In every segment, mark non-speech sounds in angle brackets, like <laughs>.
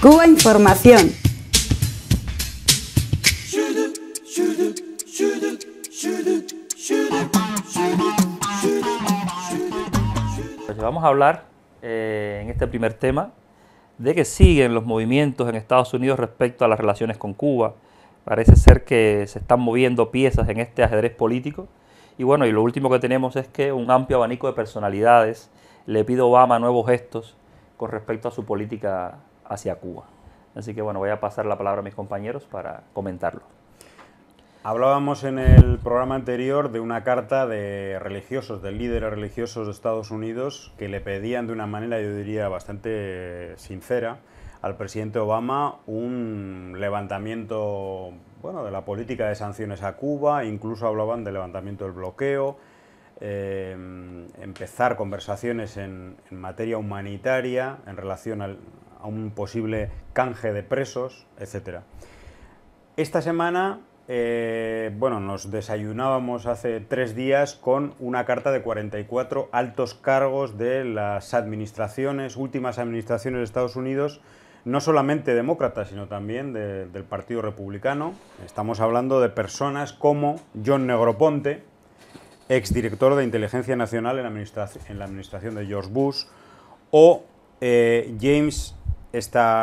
Cuba Información. Pues vamos a hablar eh, en este primer tema de que siguen los movimientos en Estados Unidos respecto a las relaciones con Cuba. Parece ser que se están moviendo piezas en este ajedrez político. Y bueno, y lo último que tenemos es que un amplio abanico de personalidades le pide Obama nuevos gestos con respecto a su política hacia Cuba. Así que bueno, voy a pasar la palabra a mis compañeros para comentarlo. Hablábamos en el programa anterior de una carta de religiosos, de líderes religiosos de Estados Unidos, que le pedían de una manera, yo diría, bastante sincera al presidente Obama un levantamiento bueno, de la política de sanciones a Cuba, incluso hablaban de levantamiento del bloqueo, eh, empezar conversaciones en, materia humanitaria en relación al, a un posible canje de presos, etc. Esta semana, eh, bueno, nos desayunábamos hace tres días con una carta de 44 altos cargos de las administraciones, últimas administraciones de Estados Unidos, no solamente demócratas, sino también del Partido Republicano. Estamos hablando de personas como John Negroponte, exdirector de Inteligencia Nacional en, la, administración de George Bush, o eh, James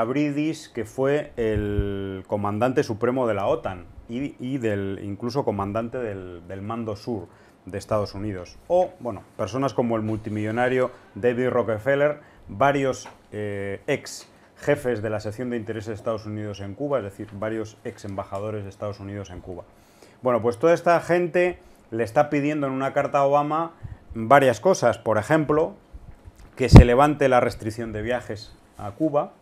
Bridis, que fue el comandante supremo de la OTAN y, del, incluso comandante del, mando sur de Estados Unidos. O, bueno, personas como el multimillonario David Rockefeller, varios eh, ex jefes de la sección de intereses de Estados Unidos en Cuba, es decir, varios ex embajadores de Estados Unidos en Cuba. Bueno, pues toda esta gente le está pidiendo en una carta a Obama varias cosas. Por ejemplo, que se levante la restricción de viajes a Cuba,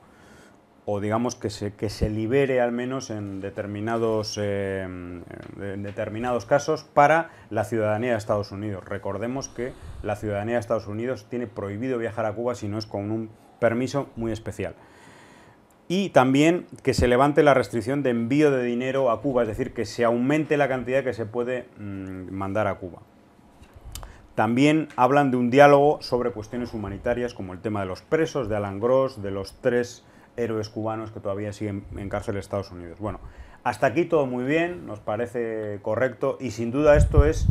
o digamos que se, que se libere al menos en determinados, eh, en determinados casos para la ciudadanía de Estados Unidos. Recordemos que la ciudadanía de Estados Unidos tiene prohibido viajar a Cuba si no es con un permiso muy especial. Y también que se levante la restricción de envío de dinero a Cuba, es decir, que se aumente la cantidad que se puede mm, mandar a Cuba. También hablan de un diálogo sobre cuestiones humanitarias como el tema de los presos, de Alan Gross, de los tres héroes cubanos que todavía siguen en cárcel en Estados Unidos. Bueno, hasta aquí todo muy bien, nos parece correcto y sin duda esto es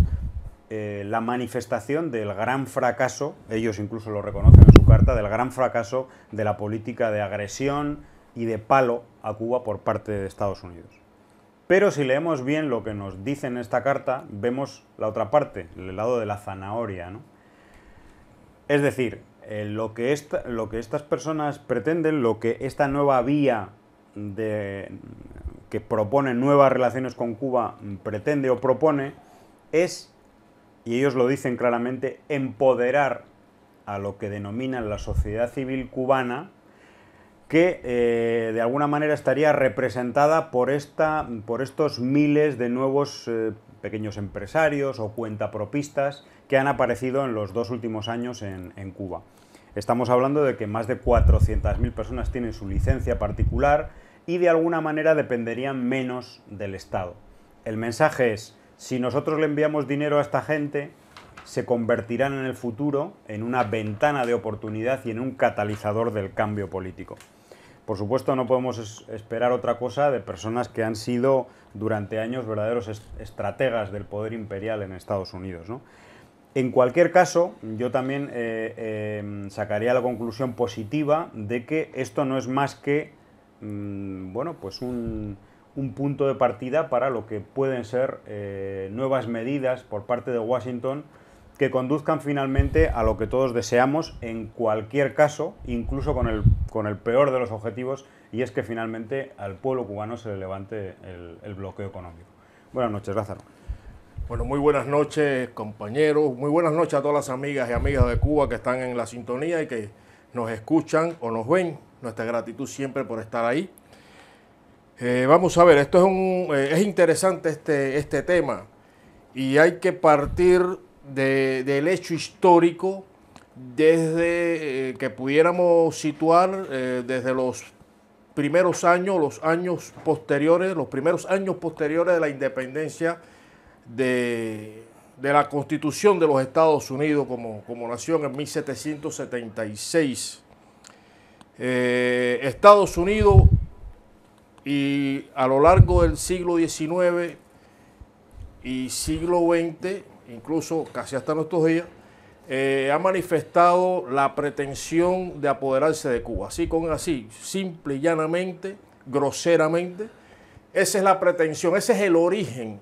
eh, la manifestación del gran fracaso, ellos incluso lo reconocen en su carta, del gran fracaso de la política de agresión y de palo a Cuba por parte de Estados Unidos. Pero si leemos bien lo que nos dice en esta carta, vemos la otra parte, el lado de la zanahoria. ¿no? Es decir, eh, lo, que lo que estas personas pretenden, lo que esta nueva vía que propone nuevas relaciones con Cuba pretende o propone, es, y ellos lo dicen claramente, empoderar a lo que denominan la sociedad civil cubana, que eh, de alguna manera estaría representada por, estos miles de nuevos eh, pequeños empresarios o cuentapropistas que han aparecido en los dos últimos años en, en Cuba. Estamos hablando de que más de 400.000 personas tienen su licencia particular y de alguna manera dependerían menos del Estado. El mensaje es, si nosotros le enviamos dinero a esta gente, se convertirán en el futuro en una ventana de oportunidad y en un catalizador del cambio político. Por supuesto, no podemos esperar otra cosa de personas que han sido durante años verdaderos estrategas del poder imperial en Estados Unidos. En cualquier caso, yo también eh, em, sacaría la conclusión positiva de que esto no es más que mm, bueno, pues un, punto de partida para lo que pueden ser eh, nuevas medidas por parte de Washington que conduzcan finalmente a lo que todos deseamos en cualquier caso, incluso con el, con el peor de los objetivos, y es que finalmente al pueblo cubano se le levante el, bloqueo económico. Buenas noches, Lázaro. Bueno, muy buenas noches, compañeros. Muy buenas noches a todas las amigas y amigas de Cuba que están en la sintonía y que nos escuchan o nos ven. Nuestra gratitud siempre por estar ahí. Eh, vamos a ver, esto es, un, eh, es interesante este, este tema y hay que partir de, del hecho histórico desde eh, que pudiéramos situar eh, desde los primeros años, los años posteriores, los primeros años posteriores de la independencia de, la constitución de los Estados Unidos como, como nación en 1776. Eh, Estados Unidos y a lo largo del siglo XIX y siglo XX incluso casi hasta nuestros días, eh, ha manifestado la pretensión de apoderarse de Cuba. Así con así, simple y llanamente, groseramente. Esa es la pretensión, ese es el origen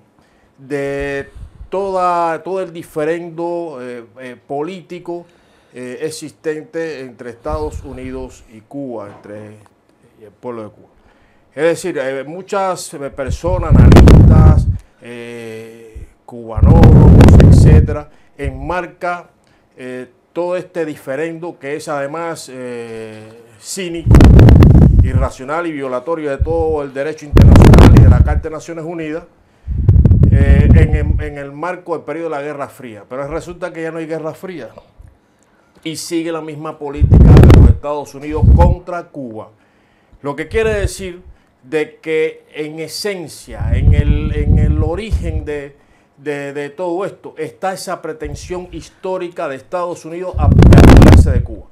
de toda, todo el diferendo eh, eh, político existente entre Estados Unidos y Cuba, entre el pueblo de Cuba. Es decir, muchas personas, analistas, cubanos, etcétera, enmarca eh, todo este diferendo que es además eh, cínico, irracional y violatorio de todo el derecho internacional y de la Carta de Naciones Unidas eh, en, el marco del periodo de la Guerra Fría. Pero resulta que ya no hay Guerra Fría y sigue la misma política de los Estados Unidos contra Cuba. Lo que quiere decir de que en esencia, en el origen de, de, todo esto está esa pretensión histórica de Estados Unidos a apoderarse de Cuba.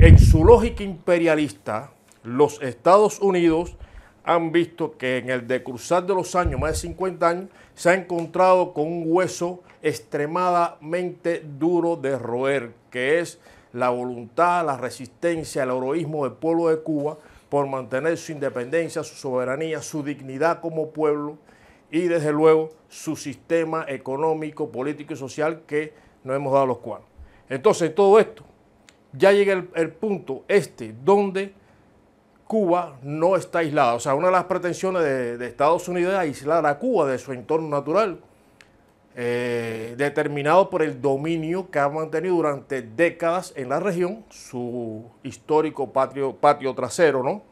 En su lógica imperialista, los Estados Unidos han visto que en el decursar de los años, más de 50 años, se ha encontrado con un hueso extremadamente duro de roer, que es la voluntad, la resistencia, el heroísmo del pueblo de Cuba por mantener su independencia, su soberanía, su dignidad como pueblo y desde luego su sistema económico, político y social que nos hemos dado los cuales. Entonces, todo esto, ya llega el, punto este donde Cuba no está aislada. O sea, una de las pretensiones de, Estados Unidos es aislar a Cuba de su entorno natural, eh, determinado por el dominio que ha mantenido durante décadas en la región, su histórico patio, patio trasero, ¿no?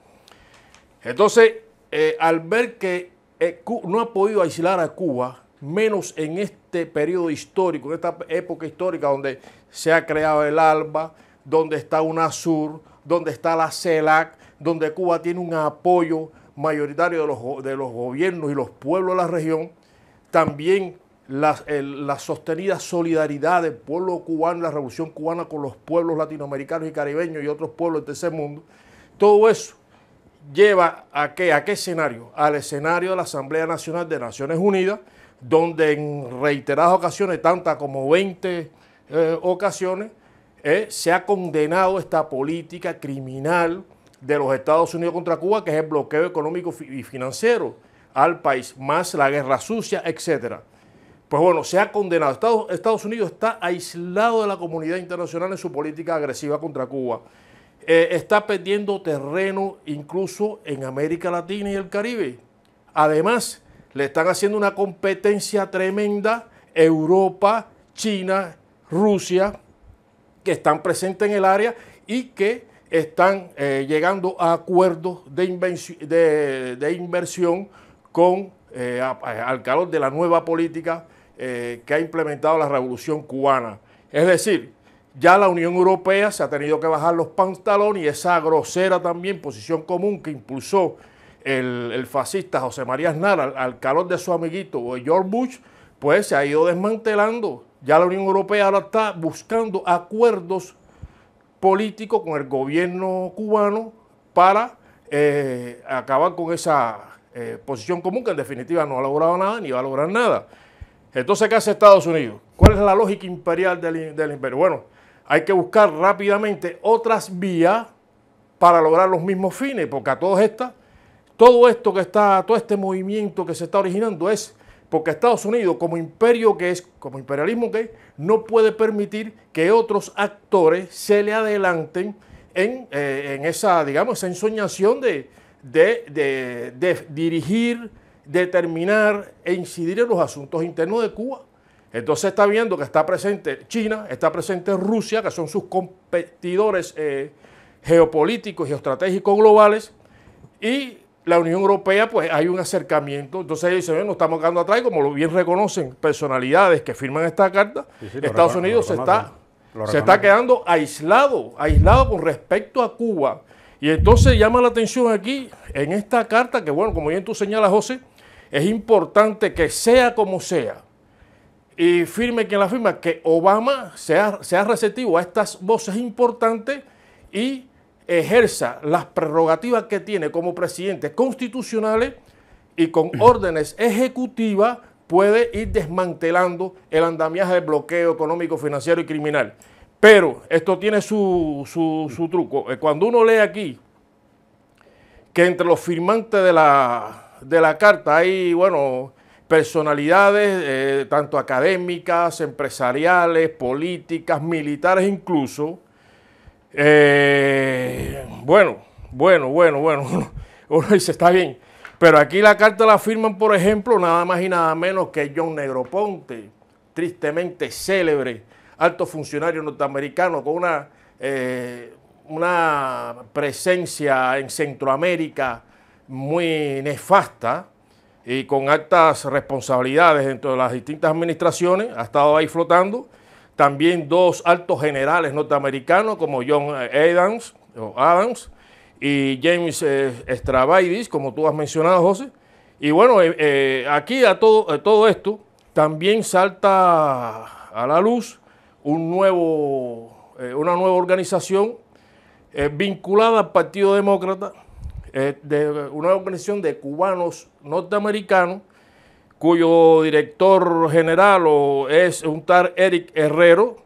Entonces, eh, al ver que eh, no ha podido aislar a Cuba, menos en este periodo histórico, en esta época histórica donde se ha creado el ALBA, donde está UNASUR, donde está la CELAC, donde Cuba tiene un apoyo mayoritario de los, de los gobiernos y los pueblos de la región, también la, la, sostenida solidaridad del pueblo cubano, la revolución cubana con los pueblos latinoamericanos y caribeños y otros pueblos del tercer mundo, todo eso lleva a qué, a qué escenario? Al escenario de la Asamblea Nacional de Naciones Unidas, donde en reiteradas ocasiones, tantas como 20 eh, ocasiones, eh, se ha condenado esta política criminal de los Estados Unidos contra Cuba, que es el bloqueo económico y financiero al país, más la guerra sucia, etc. Pues bueno, se ha condenado. Estados Unidos está aislado de la comunidad internacional en su política agresiva contra Cuba. Eh, está perdiendo terreno incluso en América Latina y el Caribe. Además, le están haciendo una competencia tremenda Europa, China, Rusia, que están presentes en el área y que están eh, llegando a acuerdos de, inversión con eh, al calor de la nueva política que ha implementado la revolución cubana. Es decir, ya la Unión Europea se ha tenido que bajar los pantalones y esa grosera también posición común que impulsó el, fascista José María Aznar al, calor de su amiguito George Bush, pues se ha ido desmantelando. Ya la Unión Europea ahora está buscando acuerdos políticos con el gobierno cubano para eh, acabar con esa eh, posición común que en definitiva no ha logrado nada ni va a lograr nada. Entonces, ¿qué hace Estados Unidos? ¿Cuál es la lógica imperial del, del imperio? Bueno, hay que buscar rápidamente otras vías para lograr los mismos fines, porque a todos estas, todo esto que está, todo este movimiento que se está originando es porque Estados Unidos, como imperio que es, como imperialismo que es, no puede permitir que otros actores se le adelanten en, eh, esa, digamos, esa ensoñación de dirigir, determinar e incidir en los asuntos internos de Cuba. Entonces está viendo que está presente China, está presente Rusia, que son sus competidores eh, geopolíticos y estratégicos globales, y la Unión Europea, pues hay un acercamiento. Entonces ellos dicen, no estamos quedando atrás, como lo bien reconocen personalidades que firman esta carta, Estados Unidos está, se está quedando aislado, aislado con respecto a Cuba. Y entonces llama la atención aquí, en esta carta, que bueno, como bien tú señalas, José, es importante que sea como sea, y firme quien la firma que Obama sea, sea receptivo a estas voces importantes y ejerza las prerrogativas que tiene como presidente constitucionales y con <clears throat> órdenes ejecutivas puede ir desmantelando el andamiaje de bloqueo económico, financiero y criminal. Pero esto tiene su, su, truco. Eh, cuando uno lee aquí que entre los firmantes de la, de la carta hay, bueno, personalidades eh, tanto académicas, empresariales, políticas, militares incluso. Eh, bueno, bueno, bueno, bueno, <laughs> uno, dice, está bien. Pero aquí la carta la firman, por ejemplo, nada más y nada menos que John Negroponte, tristemente célebre, alto funcionario norteamericano con una, eh, una presencia en Centroamérica muy nefasta y con altas responsabilidades dentro de las distintas administraciones, ha estado ahí flotando. También dos altos generales norteamericanos como John eh, Adams, Adams y James eh, como tú has mencionado, José. Y bueno, eh, eh, aquí a todo, todo esto también salta a la luz un nuevo, una nueva organización vinculada al Partido Demócrata, eh, de una organización de cubanos norteamericanos cuyo director general es un tal Eric Herrero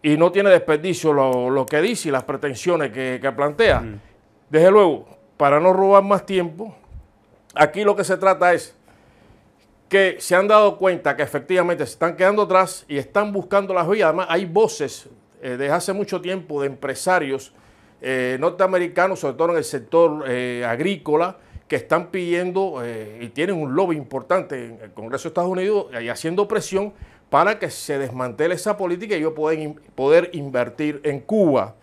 y no tiene desperdicio lo, que dice y las pretensiones que, plantea. Desde luego, para no robar más tiempo, aquí lo que se trata es que se han dado cuenta que efectivamente se están quedando atrás y están buscando las vías. Además, hay voces eh, desde hace mucho tiempo de empresarios eh, norteamericanos, sobre todo en el sector eh, agrícola, que están pidiendo eh, y tienen un lobby importante en el Congreso de Estados Unidos y haciendo presión para que se desmantele esa política y ellos pueden poder invertir en Cuba.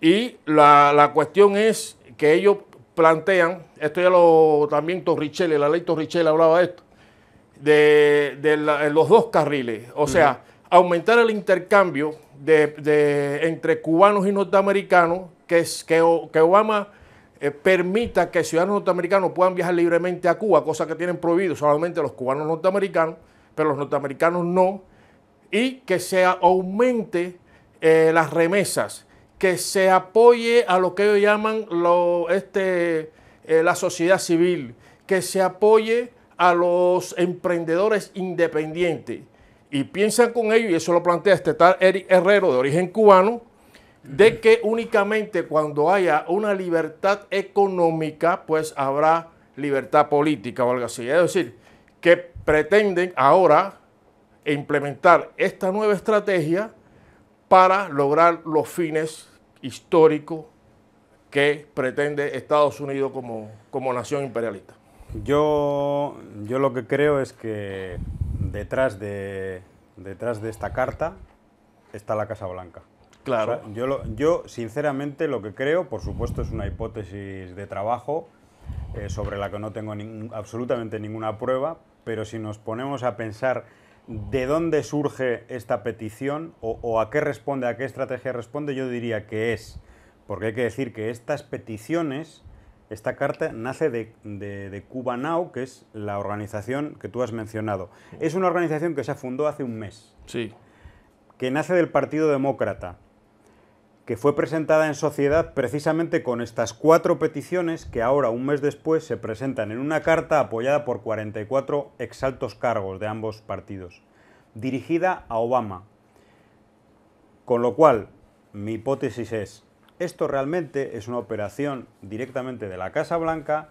Y la, cuestión es que ellos plantean, esto ya lo también Torricelli, la ley Torricelli hablaba de esto, de, los dos carriles, o sea, aumentar el intercambio de, entre cubanos y norteamericanos que, que, Obama eh, permita que ciudadanos norteamericanos puedan viajar libremente a Cuba, cosa que tienen prohibido solamente los cubanos norteamericanos, pero los norteamericanos no, y que se aumente eh, las remesas, que se apoye a lo que ellos llaman este, eh, la sociedad civil, que se apoye a los emprendedores independientes. Y piensan con ello, y eso lo plantea este tal Eric Herrero de origen cubano, de que únicamente cuando haya una libertad económica, pues habrá libertad política o algo así. Es decir, que pretenden ahora implementar esta nueva estrategia para lograr los fines históricos que pretende Estados Unidos como, como nación imperialista. Yo, yo lo que creo es que detrás de, detrás de esta carta está la Casa Blanca. Claro. yo, sinceramente, lo que creo, por supuesto, es una hipótesis de trabajo eh, sobre la que no tengo absolutamente ninguna prueba, pero si nos ponemos a pensar de dónde surge esta petición o, a qué responde, a qué estrategia responde, yo diría que es, porque hay que decir que estas peticiones esta carta nace de, de, Cuba Now, que es la organización que tú has mencionado. Es una organización que se fundó hace un mes. Sí. Que nace del Partido Demócrata que fue presentada en sociedad precisamente con estas cuatro peticiones que ahora, un mes después, se presentan en una carta apoyada por 44 exaltos cargos de ambos partidos, dirigida a Obama. Con lo cual, mi hipótesis es, esto realmente es una operación directamente de la Casa Blanca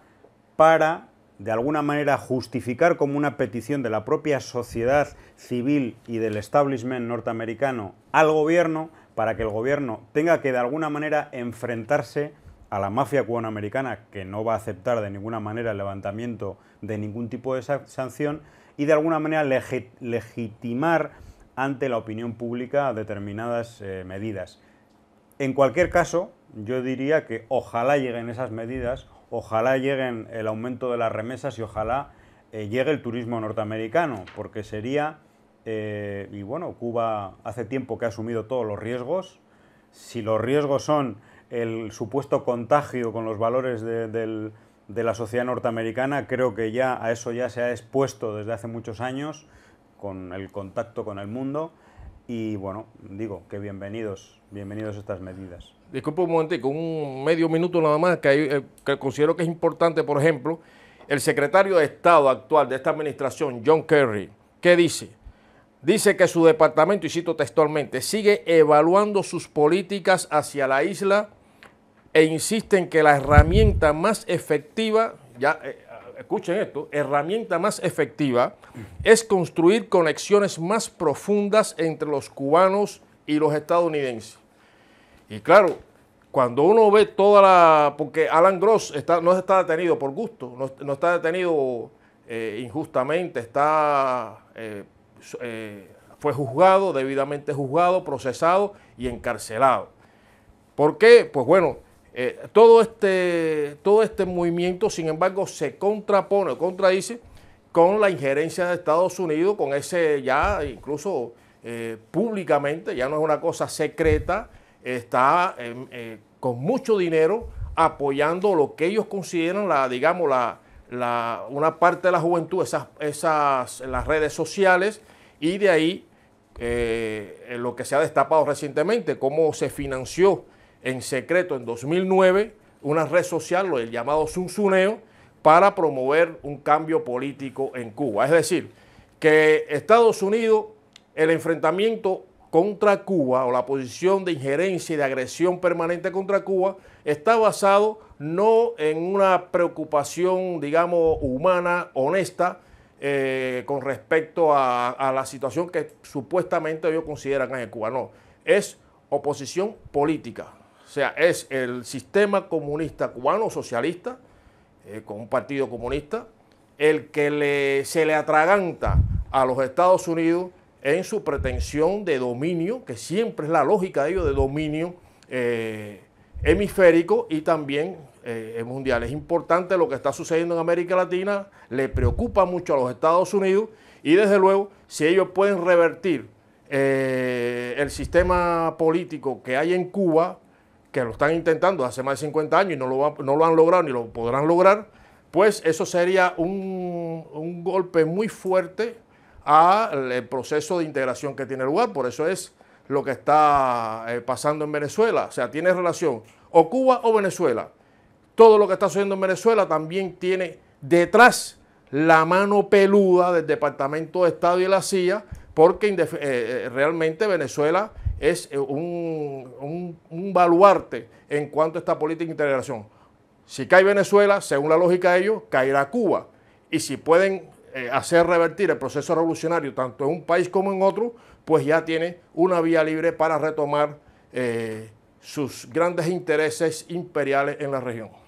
para, de alguna manera, justificar como una petición de la propia sociedad civil y del establishment norteamericano al gobierno, para que el gobierno tenga que de alguna manera enfrentarse a la mafia cubanoamericana, que no va a aceptar de ninguna manera el levantamiento de ningún tipo de sanción, y de alguna manera legitimar ante la opinión pública determinadas eh, medidas. En cualquier caso, yo diría que ojalá lleguen esas medidas, ojalá lleguen el aumento de las remesas y ojalá eh, llegue el turismo norteamericano, porque sería eh, y bueno, Cuba hace tiempo que ha asumido todos los riesgos. Si los riesgos son el supuesto contagio con los valores de, la sociedad norteamericana, creo que ya a eso ya se ha expuesto desde hace muchos años con el contacto con el mundo. Y bueno, digo que bienvenidos, bienvenidos a estas medidas. Disculpe un momento, con un medio minuto nada más, que, eh, que considero que es importante, por ejemplo, el secretario de Estado actual de esta administración, John Kerry, ¿qué dice? Dice que su departamento, y cito textualmente, sigue evaluando sus políticas hacia la isla e insiste en que la herramienta más efectiva, ya eh, ah, escuchen esto, herramienta más efectiva es construir conexiones más profundas entre los cubanos y los estadounidenses. Y claro, cuando uno ve toda la... porque Alan Gross está, no está detenido por gusto, no, está detenido eh, injustamente, está eh, eh, fue juzgado, debidamente juzgado, procesado y encarcelado. ¿Por qué? Pues bueno, eh, todo, este, todo este movimiento, sin embargo, se contrapone, contradice con la injerencia de Estados Unidos, con ese ya incluso eh, públicamente, ya no es una cosa secreta, está em, con mucho dinero apoyando lo que ellos consideran la, digamos, la, una parte de la juventud, esas, las redes sociales, y de ahí eh, lo que se ha destapado recientemente, cómo se financió en secreto en 2009 una red social, lo llamado Sunsuneo, para promover un cambio político en Cuba. Es decir, que Estados Unidos, el enfrentamiento contra Cuba o la posición de injerencia y de agresión permanente contra Cuba está basado no en una preocupación, digamos, humana, honesta, eh, con respecto a, la situación que supuestamente ellos consideran en Cuba. No, es oposición política. O sea, es el sistema comunista cubano, socialista, eh, con un partido comunista, el que le, se le atraganta a los Estados Unidos en su pretensión de dominio, que siempre es la lógica de ellos, de dominio eh, hemisférico y también eh, mundial. Es importante lo que está sucediendo en América Latina, le preocupa mucho a los Estados Unidos y desde luego si ellos pueden revertir eh, el sistema político que hay en Cuba, que lo están intentando hace más de 50 años y no lo, no lo han logrado ni lo podrán lograr, pues eso sería un, un golpe muy fuerte al eh, proceso de integración que tiene lugar. Por eso es lo que está eh, pasando en Venezuela. O sea, tiene relación o Cuba o Venezuela. Todo lo que está sucediendo en Venezuela también tiene detrás la mano peluda del Departamento de Estado y la CIA, porque eh, eh, realmente Venezuela es un, baluarte en cuanto a esta política de integración. Si cae Venezuela, según la lógica de ellos, caerá Cuba. Y si pueden hacer revertir el proceso revolucionario tanto en un país como en otro, pues ya tiene una vía libre para retomar eh, sus grandes intereses imperiales en la región.